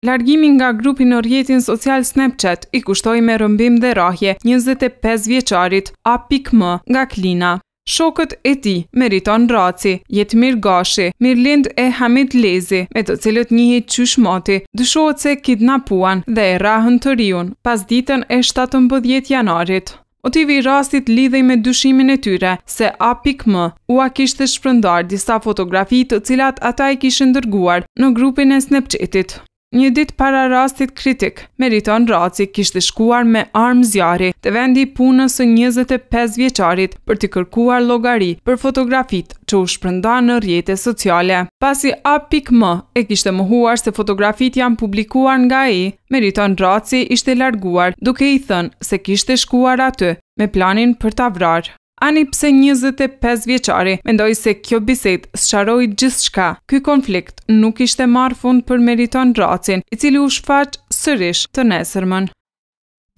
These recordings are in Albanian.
Largimi nga grupi në rjetin social Snapchat i kushtoj me rëmbim dhe rahje 25 vjeqarit A.M. nga Klina. Shokët e ti, Meriton Raci, Jetmir Gashi, Mirlind e Hamit Lezi, me të cilët njëhi qysh mati, dëshohet se kidnapuan dhe e rahën të rion, pas ditën e 17 janarit. O i rastit lidhej me dushimin e tyre se A.M. u a kishtë të disa fotografi të cilat ata i kishë ndërguar në grupin e Snapchatit. Një dit para rastit kritik, Meriton Raci kishtë shkuar me armë zjari të vendi punës së 25 vjeqarit për të kërkuar logari për fotografit që u shpërnda në rjetë sociale. Pasi A.M. e kishtë huar se fotografit janë publikuar nga i, Meriton Raci ishte larguar duke i thënë se kishtë shkuar aty me planin për të avrarë ani pse 25 vjeqari, mendoj se kjo biset sësharoj gjithë shka. Ky konflikt nuk ishte marë fund për meriton racin, i cili u shfaqë sërish të nesërmën.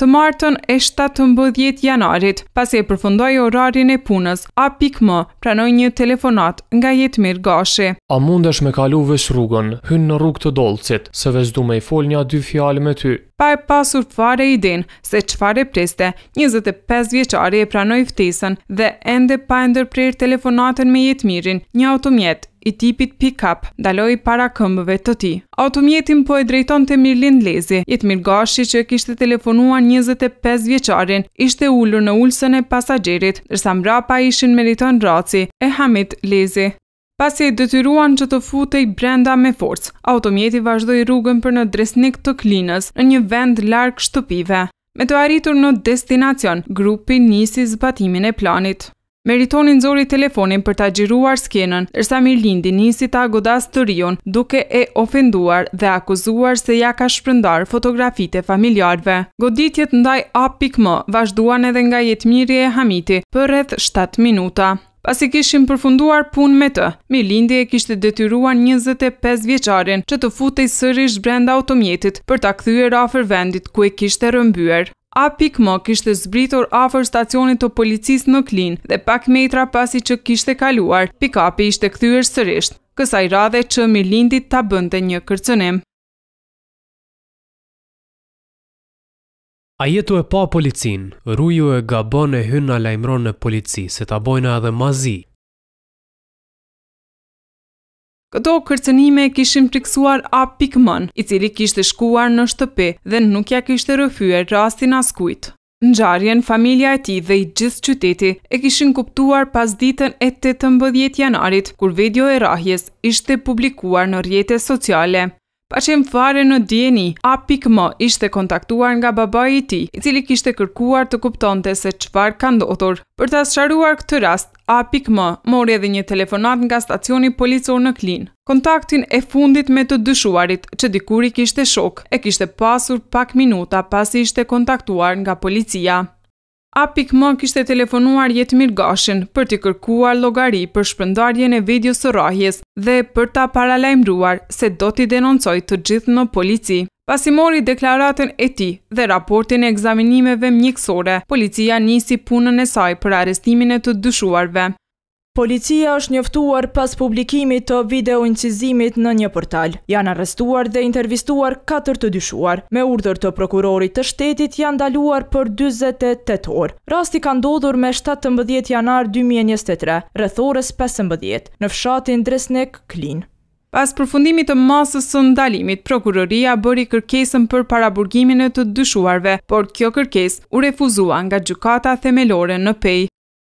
Të martën e 7 të mbëdhjet janarit, pas e përfundoj orarin e punës, a pik më pranoj një telefonat nga jetë mirë gashi. A mundesh me kalu vesh rrugën, hynë në rrugë të dolcit, se vezdu me i fol dy fjallë me ty, pa e pasur fare din, se qëfare priste, 25 vjeqari e pranoj ftesën dhe ende pa e ndërprer telefonatën me jetë mirin, një automjet i tipit pick-up daloi para këmbëve të ti. Automjetin po e drejton të Mirlin Lezi, jetmir Mirgashi që kishte telefonuar 25 vjeqarin, ishte ullur në ullësën e pasagjerit, rësa mrapa ishin meriton raci e Hamit Lezi pasi e detyruan që të futej brenda me forcë. Automjeti vazhdoi rrugën për në dresnik të klinës, në një vend larg shtëpive. Me të arritur në destinacion, grupi nisi zbatimin e planit. Meritonin zori telefonin për ta xhiruar skenën, ërsa Mirlindi nisi ta godas të rion duke e ofenduar dhe akuzuar se ja ka shpërndar fotografite familjarve. Goditjet ndaj apik më vazhduan edhe nga jetmiri e Hamiti për rreth 7 minuta pasi kishin përfunduar pun me të. Milindi e kishte detyruar 25 vjeçarin që të futej sërish brenda automjetit për ta kthyer afër vendit ku e kishte rrëmbyer. A pik më kishte zbritur afër stacionit të policisë në Klin dhe pak metra pasi që kishte kaluar, pikapi ishte kthyer sërish. Kësaj radhe që Milindi ta bënte një kërcënim. A jetu e pa policin, rruju e gabon e hyna në lajmron në polici, se ta bojna edhe mazi. Këto kërcenime kishim priksuar a pikman, i cili kishte shkuar në shtëpe dhe nuk ja kishte rëfyër rastin askuit. Në gjarjen, familia e ti dhe i gjithë qyteti e kishin kuptuar pas ditën e 18 janarit, kur video e rahjes ishte publikuar në rjetës sociale pa që më fare në djeni, a pik më ishte kontaktuar nga baba i ti, i cili kishte kërkuar të kuptonte se qëfar ka ndotur. Për të asësharuar këtë rast, a pik më mori edhe një telefonat nga stacioni policor në Klin. Kontaktin e fundit me të dyshuarit që dikuri kishte shok e kishte pasur pak minuta pasi ishte kontaktuar nga policia. A më kishte telefonuar Jetmir Gashin për t'i kërkuar logari për shpëndarjen e videos së rahjes dhe për ta paralajmruar se do t'i denoncoj të gjithë në polici. Pasi mori deklaratën e ti dhe raportin e egzaminimeve mjekësore, policia nisi punën e saj për arestimin e të dushuarve. Policia është njëftuar pas publikimit të video incizimit në një portal. Janë arrestuar dhe intervistuar 4 të dyshuar. Me urdhër të prokurorit të shtetit janë daluar për 28 orë. Rasti ka ndodhur me 17 janar 2023, rëthores 15, në fshatin Dresnek Klin. Pas përfundimit të masës së ndalimit, prokuroria bëri kërkesën për paraburgimin e të dyshuarve, por kjo kërkes u refuzua nga gjukata themelore në pej.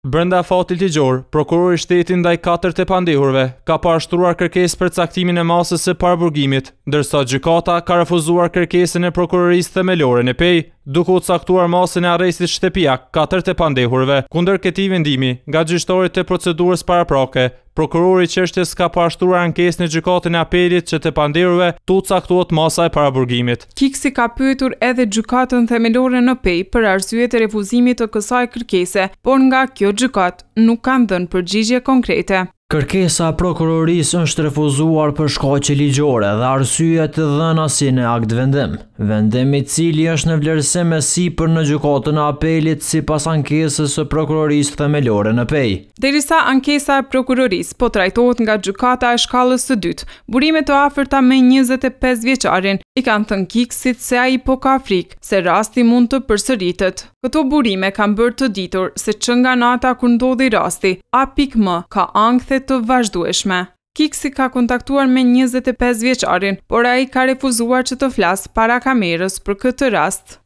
Brenda fatit ligjor, prokurori shtetit ndaj katërt e pandehurve ka parashtruar kërkesë për caktimin e masës së paraburgimit, ndërsa gjykata ka refuzuar kërkesën e prokurorisë themelore në pej duku të saktuar masën e arrestit shtepia katër të pandehurve. Kunder këti vendimi, nga gjyshtorit të procedurës prake, prokurori qështjes ka pashtura ankes në gjykatën e apelit që të pandehurve tu të saktuat masa e burgimit. Kiksi ka pyetur edhe gjykatën themelore në pej për arsyet e refuzimit të kësaj kërkese, por nga kjo gjykatë nuk kanë dhënë përgjigje konkrete. Kërkesa prokuroris është refuzuar për shkoqe ligjore dhe arsyet të dhëna si në akt vendim. Vendimi cili është në vlerëse me si për në gjukotën e apelit si pas ankesës së prokuroris themelore në pej. Derisa ankesa e prokuroris po trajtohet nga gjukata e shkallës së dytë, burime të aferta me 25 vjeqarin i kanë thënë kiksit se a i po ka frikë, se rasti mund të përsëritet. Këto burime kanë bërë të ditur se që nga nata kërndodhi rasti, a pikë më ka angë të vazhdueshme. Kiksi ka kontaktuar me 25 vjeqarin, por a i ka refuzuar që të flasë para kamerës për këtë rastë.